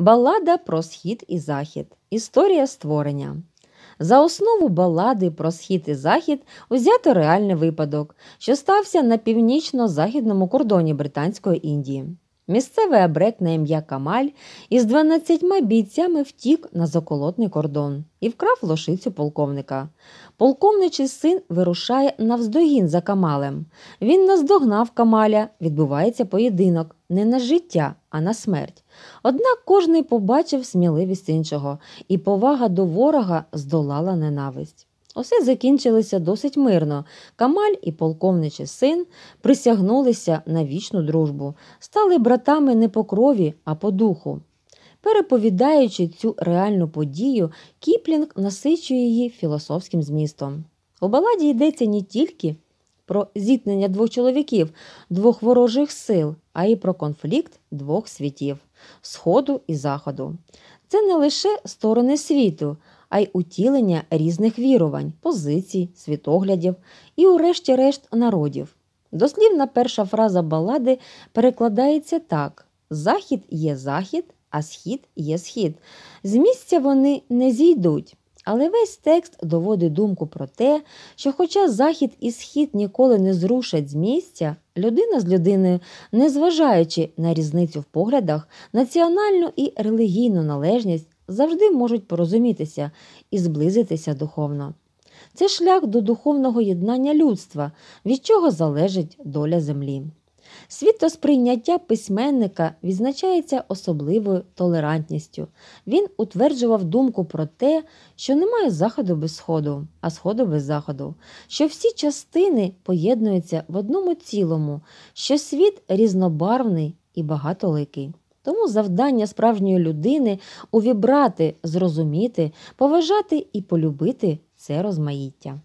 Балада про схід і захід. Історія створення. За основу балади про схід і захід узято реальний випадок, що стався на північно-західному кордоні Британської Індії. Місцевий абрек на ім'я Камаль із 12 бійцями втік на заколотний кордон і вкрав лошицю полковника. Полковничий син вирушає навздогін за Камалем. Він наздогнав Камаля, відбувається поєдинок не на життя, а на смерть. Однак кожний побачив сміливість іншого, і повага до ворога здолала ненависть. Усе закінчилося досить мирно. Камаль і полковничий син присягнулися на вічну дружбу, стали братами не по крові, а по духу. Переповідаючи цю реальну подію, Кіплінг насичує її філософським змістом. У баладі йдеться не тільки про зіткнення двох чоловіків, двох ворожих сил, а й про конфлікт двох світів сходу і заходу. Це не лише сторони світу а й утілення різних вірувань, позицій, світоглядів і, урешті-решт, народів. Дослівна перша фраза балади перекладається так: Захід є захід, а схід є схід. З місця вони не зійдуть. Але весь текст доводить думку про те, що, хоча захід і схід ніколи не зрушать з місця, людина з людиною, незважаючи на різницю в поглядах, національну і релігійну належність, завжди можуть порозумітися і зблизитися духовно. Це шлях до духовного єднання людства, від чого залежить доля землі. Світосприйняття письменника відзначається особливою толерантністю. Він утверджував думку про те, що немає заходу без сходу, а сходу без заходу, що всі частини поєднуються в одному цілому, що світ різнобарвний і багатоликий. Тому завдання справжньої людини увібрати, зрозуміти, поважати і полюбити це розмаїття.